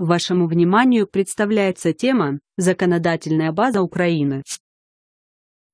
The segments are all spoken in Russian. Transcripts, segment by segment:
Вашему вниманию представляется тема «Законодательная база Украины».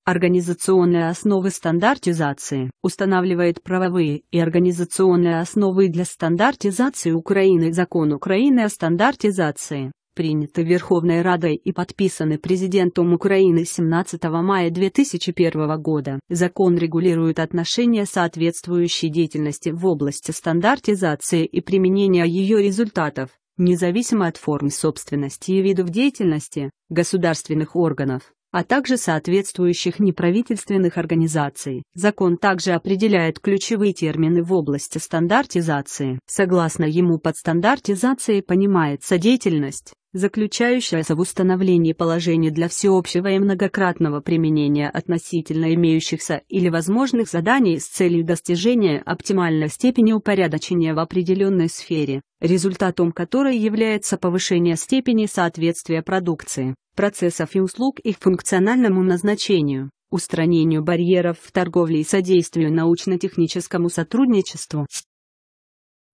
Организационные основы стандартизации устанавливает правовые и организационные основы для стандартизации Украины. Закон Украины о стандартизации, принятый Верховной Радой и подписанный президентом Украины 17 мая 2001 года. Закон регулирует отношения соответствующей деятельности в области стандартизации и применения ее результатов независимо от форм собственности и видов деятельности государственных органов, а также соответствующих неправительственных организаций. Закон также определяет ключевые термины в области стандартизации. Согласно ему под стандартизацией понимается деятельность, заключающаяся в установлении положений для всеобщего и многократного применения относительно имеющихся или возможных заданий с целью достижения оптимальной степени упорядочения в определенной сфере, результатом которой является повышение степени соответствия продукции, процессов и услуг их функциональному назначению, устранению барьеров в торговле и содействию научно-техническому сотрудничеству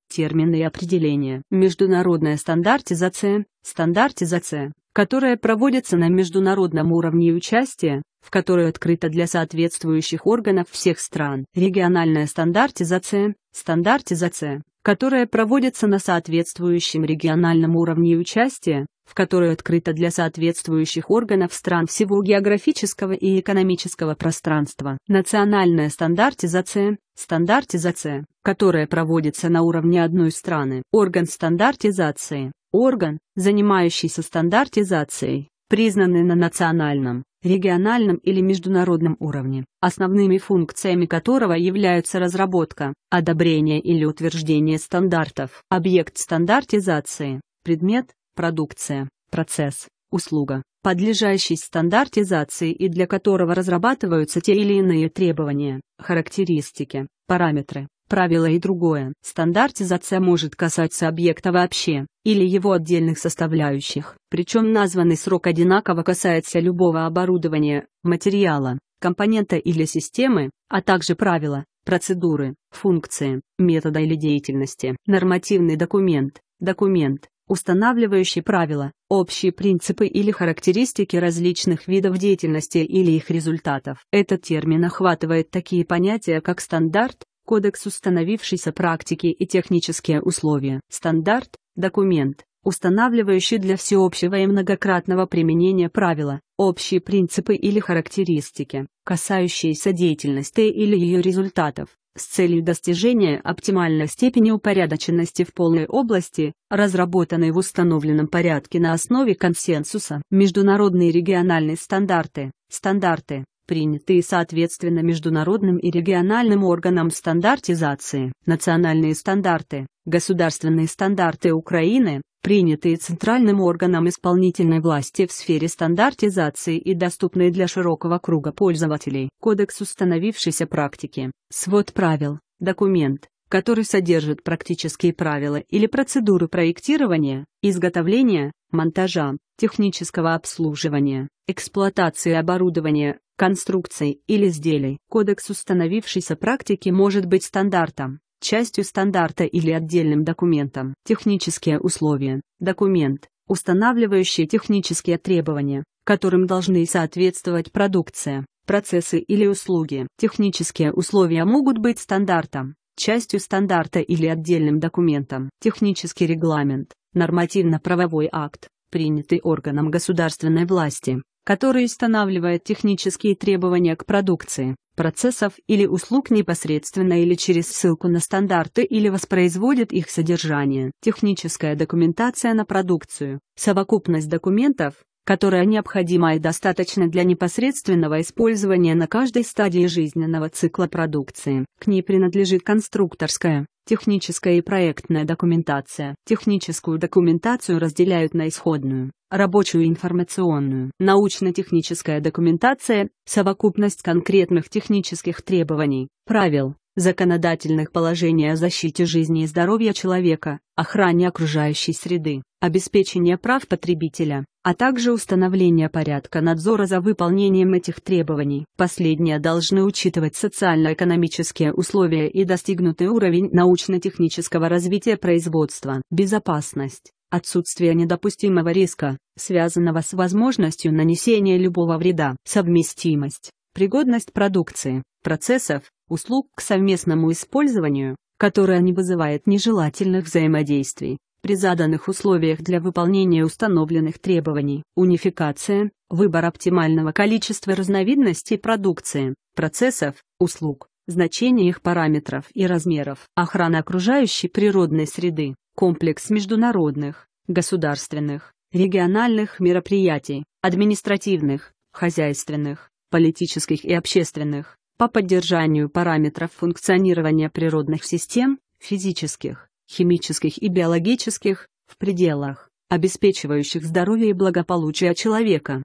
термины и определения. Международная стандартизация – стандартизация, которая проводится на международном уровне участия, в которой открыта для соответствующих органов всех стран. Региональная стандартизация – стандартизация, которая проводится на соответствующем региональном уровне участия, в которой открыто для соответствующих органов стран всего географического и экономического пространства. Национальная стандартизация – стандартизация, которая проводится на уровне одной страны. Орган стандартизации – орган, занимающийся стандартизацией, признанный на национальном, региональном или международном уровне, основными функциями которого являются разработка, одобрение или утверждение стандартов, объект стандартизации, предмет, продукция, процесс, услуга, подлежащий стандартизации и для которого разрабатываются те или иные требования, характеристики, параметры, Правило и другое. Стандартизация может касаться объекта вообще, или его отдельных составляющих. Причем названный срок одинаково касается любого оборудования, материала, компонента или системы, а также правила, процедуры, функции, метода или деятельности. Нормативный документ. Документ, устанавливающий правила, общие принципы или характеристики различных видов деятельности или их результатов. Этот термин охватывает такие понятия, как стандарт, кодекс установившейся практики и технические условия, стандарт, документ, устанавливающий для всеобщего и многократного применения правила, общие принципы или характеристики, касающиеся деятельности или ее результатов, с целью достижения оптимальной степени упорядоченности в полной области, разработанной в установленном порядке на основе консенсуса. Международные региональные стандарты, стандарты, принятые соответственно международным и региональным органам стандартизации. Национальные стандарты, государственные стандарты Украины, принятые Центральным органом исполнительной власти в сфере стандартизации и доступные для широкого круга пользователей. Кодекс установившейся практики, свод правил, документ, который содержит практические правила или процедуры проектирования, изготовления, монтажа, технического обслуживания, эксплуатации оборудования, конструкций или изделий. Кодекс установившейся практики может быть стандартом, частью стандарта или отдельным документом. Технические условия. Документ, устанавливающий технические требования, которым должны соответствовать продукция, процессы или услуги. Технические условия могут быть стандартом, частью стандарта или отдельным документом. Технический регламент, нормативно-правовой акт, принятый органом государственной власти, который устанавливает технические требования к продукции, процессов или услуг непосредственно или через ссылку на стандарты или воспроизводит их содержание. Техническая документация на продукцию. Совокупность документов, которая необходима и достаточна для непосредственного использования на каждой стадии жизненного цикла продукции. К ней принадлежит конструкторская, техническая и проектная документация. Техническую документацию разделяют на исходную, рабочую и информационную. Научно-техническая документация – совокупность конкретных технических требований, правил, законодательных положений о защите жизни и здоровья человека, охране окружающей среды, обеспечении прав потребителя, а также установление порядка надзора за выполнением этих требований. Последние должны учитывать социально-экономические условия и достигнутый уровень научно-технического развития производства, безопасность, отсутствие недопустимого риска, связанного с возможностью нанесения любого вреда, совместимость, пригодность продукции, процессов, услуг к совместному использованию, которая не вызывает нежелательных взаимодействий при заданных условиях для выполнения установленных требований. Унификация, выбор оптимального количества разновидностей продукции, процессов, услуг, значения их параметров и размеров, охрана окружающей природной среды, комплекс международных, государственных, региональных мероприятий, административных, хозяйственных, политических и общественных, по поддержанию параметров функционирования природных систем, физических, химических и биологических, в пределах, обеспечивающих здоровье и благополучие человека.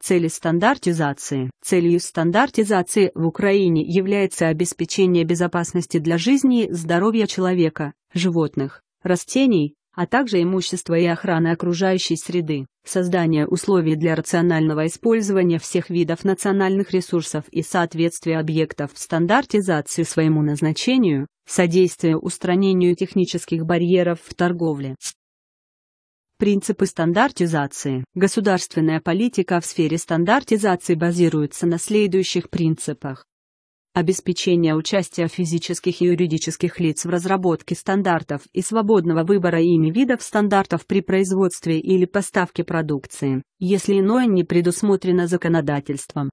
Цели стандартизации Целью стандартизации в Украине является обеспечение безопасности для жизни и здоровья человека, животных, растений, а также имущество и охраны окружающей среды, создание условий для рационального использования всех видов национальных ресурсов и соответствия объектов в стандартизации своему назначению, содействие устранению технических барьеров в торговле. Принципы стандартизации. Государственная политика в сфере стандартизации базируется на следующих принципах обеспечение участия физических и юридических лиц в разработке стандартов и свободного выбора ими видов стандартов при производстве или поставке продукции, если иное не предусмотрено законодательством.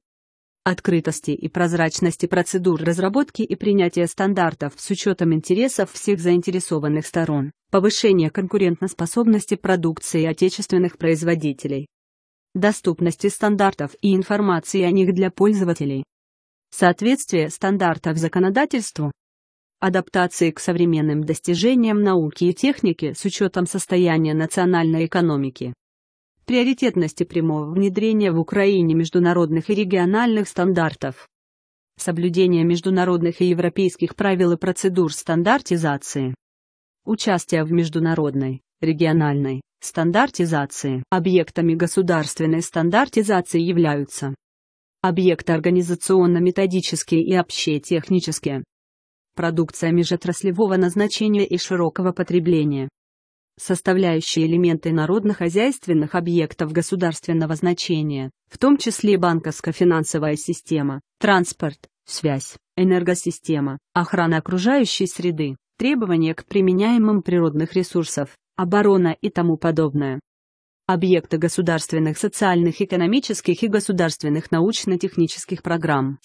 Открытости и прозрачности процедур разработки и принятия стандартов с учетом интересов всех заинтересованных сторон, повышение конкурентоспособности продукции отечественных производителей доступности стандартов и информации о них для пользователей, соответствие стандартов законодательству, адаптации к современным достижениям науки и техники с учетом состояния национальной экономики, приоритетности прямого внедрения в Украине международных и региональных стандартов, соблюдение международных и европейских правил и процедур стандартизации, участие в международной, региональной, стандартизации. Объектами государственной стандартизации являются объекты организационно-методические и общетехнические, Продукция межотраслевого назначения и широкого потребления. Составляющие элементы народно-хозяйственных объектов государственного значения, в том числе банковско-финансовая система, транспорт, связь, энергосистема, охрана окружающей среды, требования к применяемым природных ресурсов, оборона и тому подобное объекта государственных социальных, экономических и государственных научно-технических программ.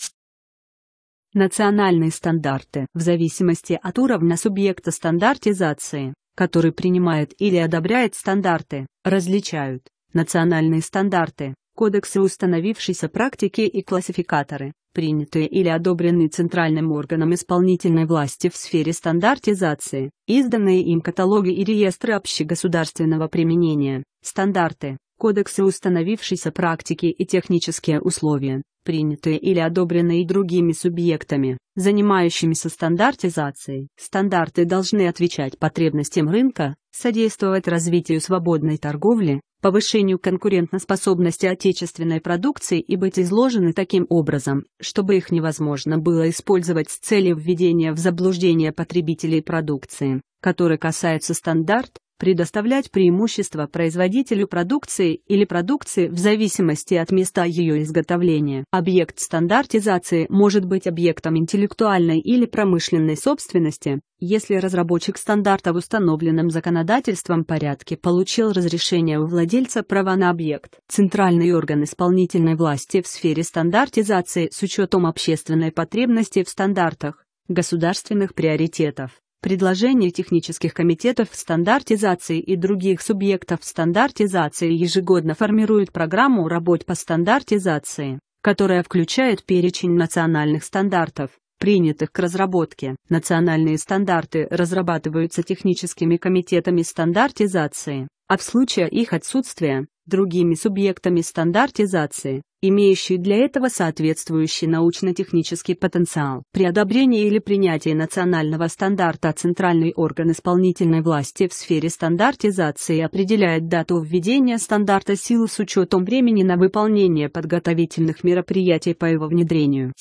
Национальные стандарты в зависимости от уровня субъекта стандартизации, который принимает или одобряет стандарты, различают национальные стандарты, кодексы установившейся практики и классификаторы, принятые или одобренные центральным органом исполнительной власти в сфере стандартизации, изданные им каталоги и реестры общегосударственного применения стандарты, кодексы установившейся практики и технические условия, принятые или одобренные другими субъектами, занимающимися стандартизацией. Стандарты должны отвечать потребностям рынка, содействовать развитию свободной торговли, повышению конкурентоспособности отечественной продукции и быть изложены таким образом, чтобы их невозможно было использовать с целью введения в заблуждение потребителей продукции, который касается стандарт, предоставлять преимущество производителю продукции или продукции в зависимости от места ее изготовления. Объект стандартизации может быть объектом интеллектуальной или промышленной собственности, если разработчик стандарта в установленном законодательством порядке получил разрешение у владельца права на объект. Центральный орган исполнительной власти в сфере стандартизации с учетом общественной потребности в стандартах, государственных приоритетов предложения технических комитетов стандартизации и других субъектов стандартизации ежегодно формируют программу работ по стандартизации, которая включает перечень национальных стандартов, принятых к разработке. Национальные стандарты разрабатываются техническими комитетами стандартизации, а в случае их отсутствия другими субъектами стандартизации, имеющие для этого соответствующий научно-технический потенциал. При одобрении или принятии национального стандарта центральный орган исполнительной власти в сфере стандартизации определяет дату введения стандарта силы с учетом времени на выполнение подготовительных мероприятий по его внедрению.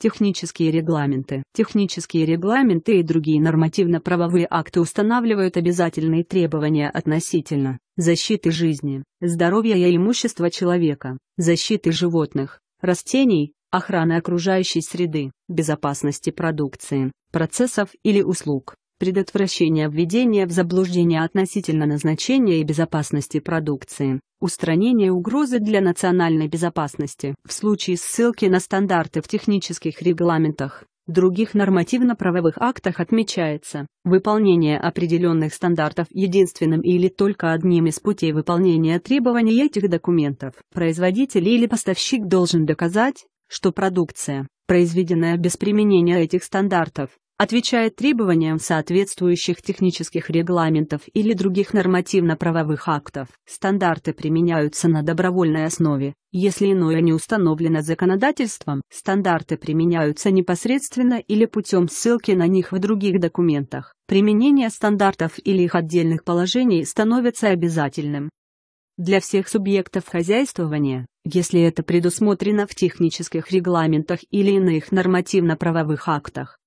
Технические регламенты. Технические регламенты и другие нормативно-правовые акты устанавливают обязательные требования относительно защиты жизни, здоровья и имущества человека, защиты животных, растений, охраны окружающей среды, безопасности продукции, процессов или услуг, предотвращение введения в заблуждение относительно назначения и безопасности продукции, устранение угрозы для национальной безопасности в случае ссылки на стандарты в технических регламентах, других нормативно-правовых актах отмечается, выполнение определенных стандартов единственным или только одним из путей выполнения требований этих документов. Производитель или поставщик должен доказать, что продукция, произведенная без применения этих стандартов, отвечает требованиям соответствующих технических регламентов или других нормативно-правовых актов. Стандарты применяются на добровольной основе, если иное не установлено законодательством. Стандарты применяются непосредственно или путем ссылки на них в других документах. Применение стандартов или их отдельных положений становится обязательным для всех субъектов хозяйствования, если это предусмотрено в технических регламентах или иных нормативно-правовых актах,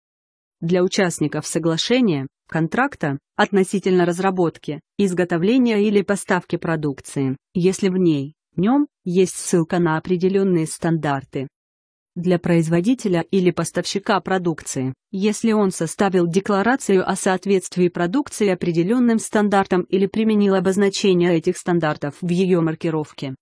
для участников соглашения, контракта относительно разработки, изготовления или поставки продукции, если в ней, нем, есть ссылка на определенные стандарты. Для производителя или поставщика продукции, если он составил декларацию о соответствии продукции определенным стандартам или применил обозначение этих стандартов в ее маркировке,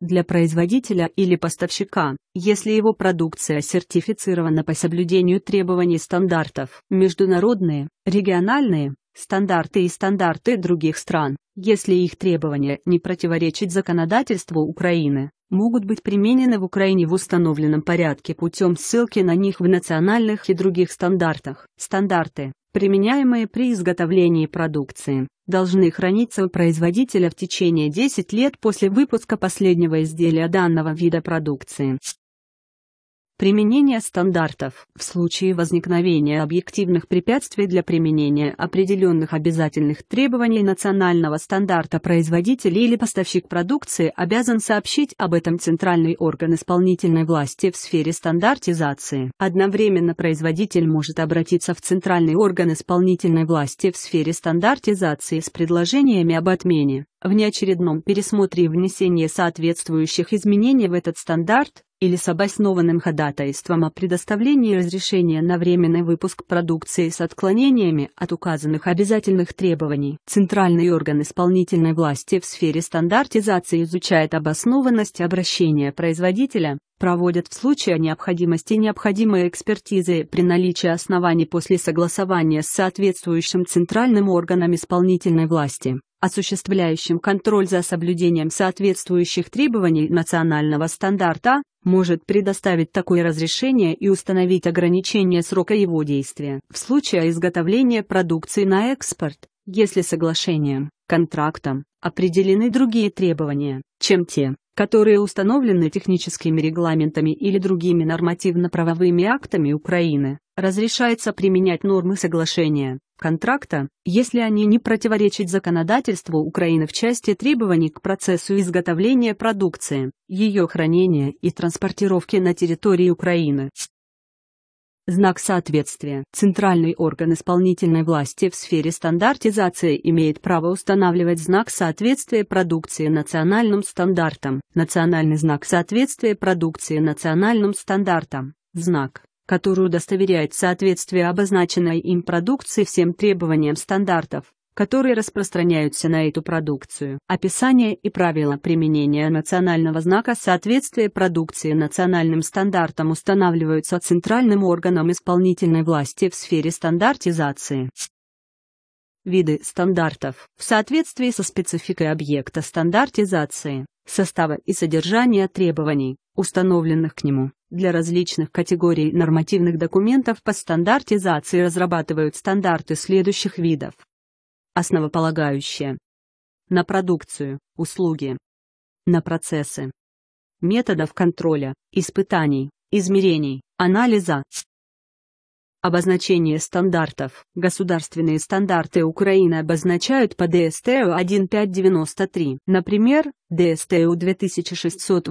для производителя или поставщика, если его продукция сертифицирована по соблюдению требований стандартов. Международные, региональные, стандарты и стандарты других стран, если их требования не противоречат законодательству Украины, могут быть применены в Украине в установленном порядке путем ссылки на них в национальных и других стандартах. Стандарты применяемые при изготовлении продукции, должны храниться у производителя в течение 10 лет после выпуска последнего изделия данного вида продукции. Применение стандартов в случае возникновения объективных препятствий для применения определенных обязательных требований национального стандарта производитель или поставщик продукции обязан сообщить об этом центральный орган исполнительной власти в сфере стандартизации. Одновременно производитель может обратиться в центральный орган исполнительной власти в сфере стандартизации с предложениями об отмене, внеочередном пересмотре и внесении соответствующих изменений в этот стандарт, или с обоснованным ходатайством о предоставлении разрешения на временный выпуск продукции с отклонениями от указанных обязательных требований. Центральный орган исполнительной власти в сфере стандартизации изучает обоснованность обращения производителя, проводят в случае необходимости необходимые экспертизы при наличии оснований после согласования с соответствующим центральным органом исполнительной власти, осуществляющим контроль за соблюдением соответствующих требований национального стандарта, может предоставить такое разрешение и установить ограничение срока его действия в случае изготовления продукции на экспорт, если соглашением, контрактом, определены другие требования, чем те, которые установлены техническими регламентами или другими нормативно-правовыми актами Украины, разрешается применять нормы соглашения, контракта, если они не противоречат законодательству Украины в части требований к процессу изготовления продукции, ее хранения и транспортировки на территории Украины. Знак соответствия. Центральный орган исполнительной власти в сфере стандартизации имеет право устанавливать знак соответствия продукции национальным стандартам. Национальный знак соответствия продукции национальным стандартам. Знак, который удостоверяет соответствие обозначенной им продукции всем требованиям стандартов, которые распространяются на эту продукцию. Описание и правила применения национального знака соответствия продукции национальным стандартам устанавливаются центральным органом исполнительной власти в сфере стандартизации. Виды стандартов в соответствии со спецификой объекта стандартизации, состава и содержания требований, установленных к нему. Для различных категорий нормативных документов по стандартизации разрабатывают стандарты следующих видов основополагающее. На продукцию, услуги. На процессы. Методов контроля, испытаний, измерений, анализа, Обозначение стандартов. Государственные стандарты Украины обозначают по ДСТУ 1593. Например, ДСТУ 2681-94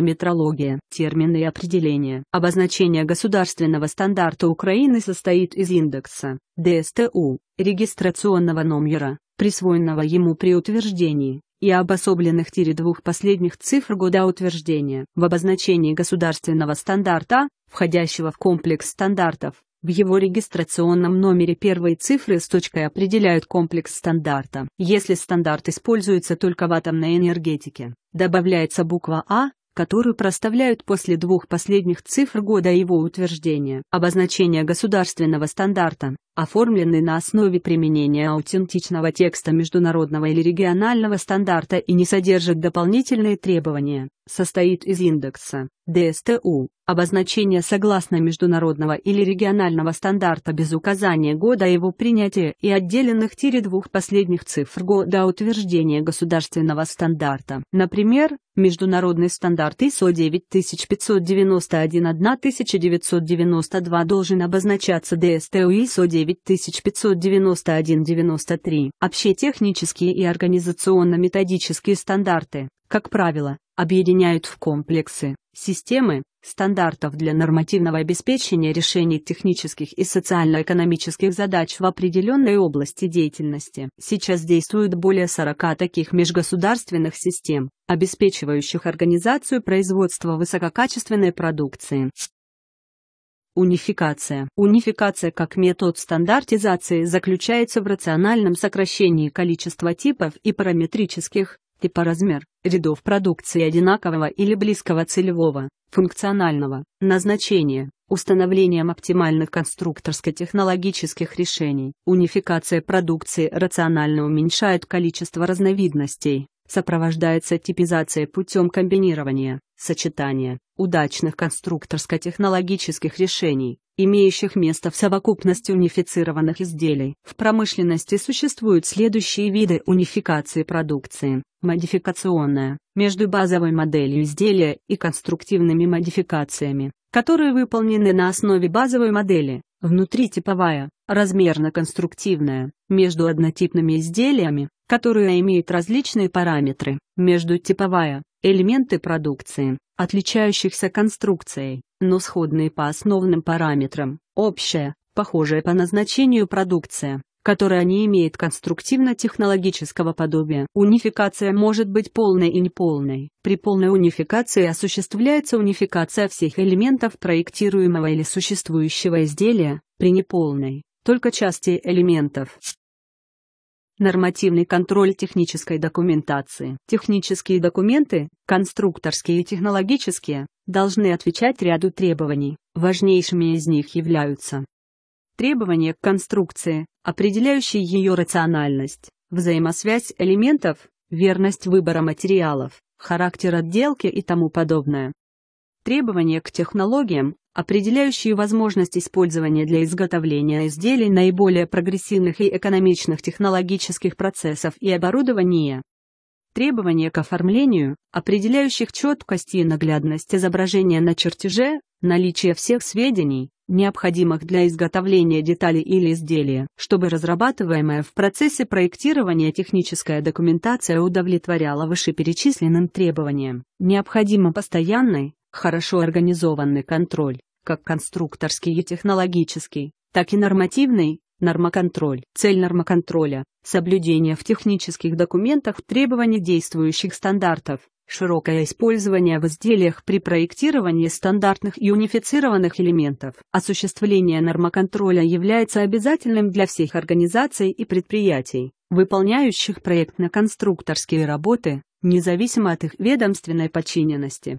метрология. Термины и определения. Обозначение государственного стандарта Украины состоит из индекса ДСТУ, регистрационного номера, присвоенного ему при утверждении и обособленных тире двух последних цифр года утверждения в обозначении государственного стандарта, входящего в комплекс стандартов. В его регистрационном номере первые цифры с точкой определяют комплекс стандарта. Если стандарт используется только в атомной энергетике, добавляется буква А, которую проставляют после двух последних цифр года его утверждения. Обозначение государственного стандарта оформленный на основе применения аутентичного текста международного или регионального стандарта и не содержит дополнительные требования, состоит из индекса ДСТУ, обозначения согласно международного или регионального стандарта без указания года его принятия и отделенных тире двух последних цифр года утверждения государственного стандарта. Например, международный стандарт ISO 9591-1992 должен обозначаться ДСТУ ISO 9 9591-93, общетехнические и организационно-методические стандарты, как правило, объединяют в комплексы, системы, стандартов для нормативного обеспечения решений технических и социально-экономических задач в определенной области деятельности. Сейчас действует более 40 таких межгосударственных систем, обеспечивающих организацию производства высококачественной продукции. Унификация. Унификация как метод стандартизации заключается в рациональном сокращении количества типов и параметрических, типа размер, рядов продукции одинакового или близкого целевого, функционального, назначения, установлением оптимальных конструкторско-технологических решений. Унификация продукции рационально уменьшает количество разновидностей, сопровождается типизацией путем комбинирования, сочетания, удачных конструкторско-технологических решений, имеющих место в совокупности унифицированных изделий. В промышленности существуют следующие виды унификации продукции. Модификационная, между базовой моделью изделия и конструктивными модификациями, которые выполнены на основе базовой модели, Внутри типовая, размерно-конструктивная, между однотипными изделиями, которые имеют различные параметры, между типовая, элементы продукции, отличающихся конструкцией, но сходные по основным параметрам, общая, похожая по назначению продукция, которая не имеет конструктивно-технологического подобия. Унификация может быть полной и неполной. При полной унификации осуществляется унификация всех элементов проектируемого или существующего изделия, при неполной – только части элементов. Нормативный контроль технической документации. Технические документы, конструкторские и технологические, должны отвечать ряду требований. Важнейшими из них являются требования к конструкции, определяющий ее рациональность, взаимосвязь элементов, верность выбора материалов, характер отделки и тому подобное. Требования к технологиям, определяющие возможность использования для изготовления изделий наиболее прогрессивных и экономичных технологических процессов и оборудования. Требования к оформлению, определяющих четкость и наглядность изображения на чертеже, наличие всех сведений, необходимых для изготовления детали или изделия, чтобы разрабатываемая в процессе проектирования техническая документация удовлетворяла вышеперечисленным требованиям. Необходимо постоянный, хорошо организованный контроль, как конструкторский и технологический, так и нормативный, нормоконтроль. Цель нормоконтроля – соблюдение в технических документах требований действующих стандартов, Широкое использование в изделиях при проектировании стандартных и унифицированных элементов. Осуществление нормоконтроля является обязательным для всех организаций и предприятий, выполняющих проектно-конструкторские работы, независимо от их ведомственной подчиненности.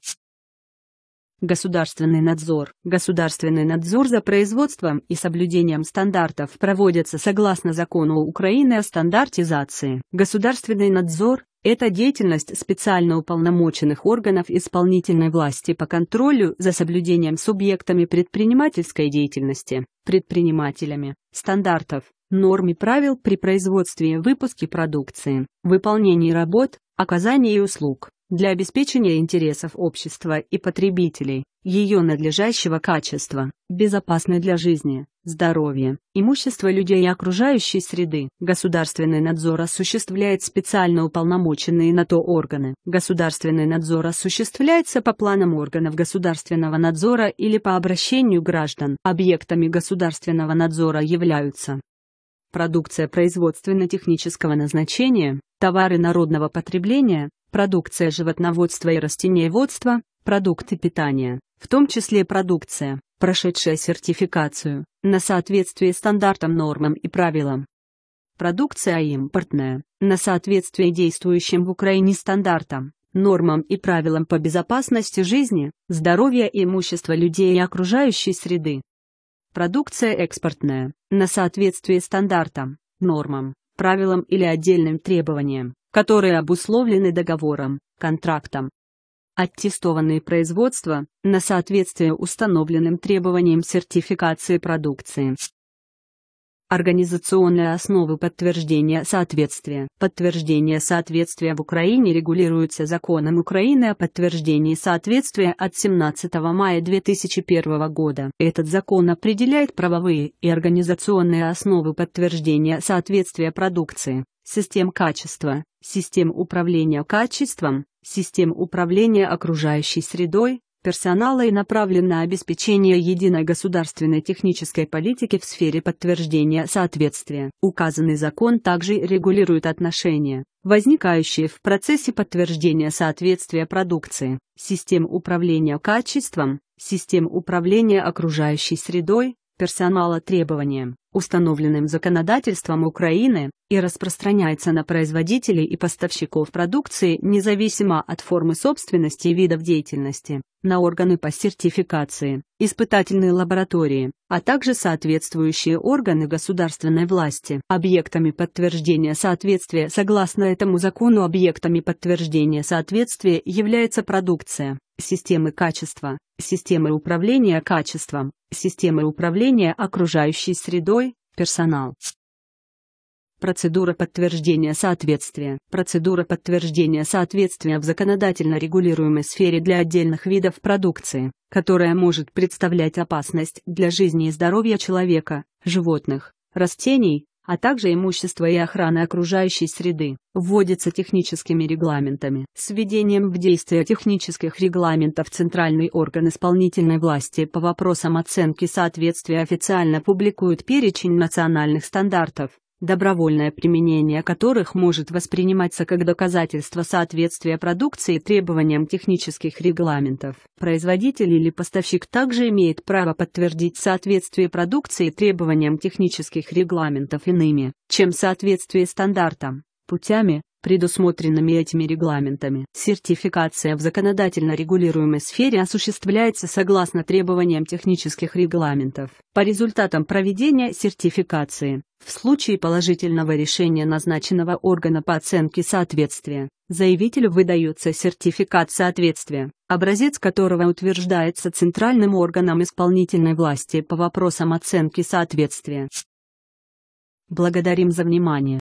Государственный надзор. Государственный надзор за производством и соблюдением стандартов проводится согласно закону Украины о стандартизации. Государственный надзор это деятельность специально уполномоченных органов исполнительной власти по контролю за соблюдением субъектами предпринимательской деятельности, предпринимателями, стандартов, норм и правил при производстве и выпуске продукции, выполнении работ, оказании услуг для обеспечения интересов общества и потребителей, ее надлежащего качества, безопасной для жизни, здоровья, имущества людей и окружающей среды. Государственный надзор осуществляет специально уполномоченные на то органы. Государственный надзор осуществляется по планам органов государственного надзора или по обращению граждан. Объектами государственного надзора являются продукция производственно-технического назначения, товары народного потребления, продукция животноводства и растениеводства, продукты питания, в том числе продукция, прошедшая сертификацию, на соответствие стандартам, нормам и правилам. Продукция импортная, на соответствие действующим в Украине стандартам, нормам и правилам по безопасности жизни, здоровья и имущества людей и окружающей среды. Продукция экспортная, на соответствие стандартам, нормам, правилам или отдельным требованиям, которые обусловлены договором, контрактом. Аттестованные производства на соответствие установленным требованиям сертификации продукции. Организационные основы подтверждения соответствия. Подтверждение соответствия в Украине регулируется законом Украины о подтверждении соответствия от 17 мая 2001 года. Этот закон определяет правовые и организационные основы подтверждения соответствия продукции, систем качества, систем управления качеством, систем управления окружающей средой, персонала и направлен на обеспечение единой государственной технической политики в сфере подтверждения соответствия. Указанный закон также регулирует отношения, возникающие в процессе подтверждения соответствия продукции, систем управления качеством, систем управления окружающей средой, персонала требованиям, установленным законодательством Украины, и распространяется на производителей и поставщиков продукции независимо от формы собственности и видов деятельности, на органы по сертификации, испытательные лаборатории, а также соответствующие органы государственной власти. Объектами подтверждения соответствия согласно этому закону объектами подтверждения соответствия является продукция, системы качества, системы управления качеством, системы управления окружающей средой персонал. Процедура подтверждения соответствия. Процедура подтверждения соответствия в законодательно регулируемой сфере для отдельных видов продукции, которая может представлять опасность для жизни и здоровья человека, животных, растений, а также имущество и охраны окружающей среды, вводится техническими регламентами. С введением в действие технических регламентов Центральный орган исполнительной власти по вопросам оценки соответствия официально публикует перечень национальных стандартов, добровольное применение которых может восприниматься как доказательство соответствия продукции требованиям технических регламентов. Производитель или поставщик также имеет право подтвердить соответствие продукции требованиям технических регламентов иными, чем соответствие стандартам, путями, предусмотренными этими регламентами. Сертификация в законодательно регулируемой сфере осуществляется согласно требованиям технических регламентов. По результатам проведения сертификации, в случае положительного решения назначенного органа по оценке соответствия, заявителю выдается сертификат соответствия, образец которого утверждается Центральным органом исполнительной власти по вопросам оценки соответствия. Благодарим за внимание.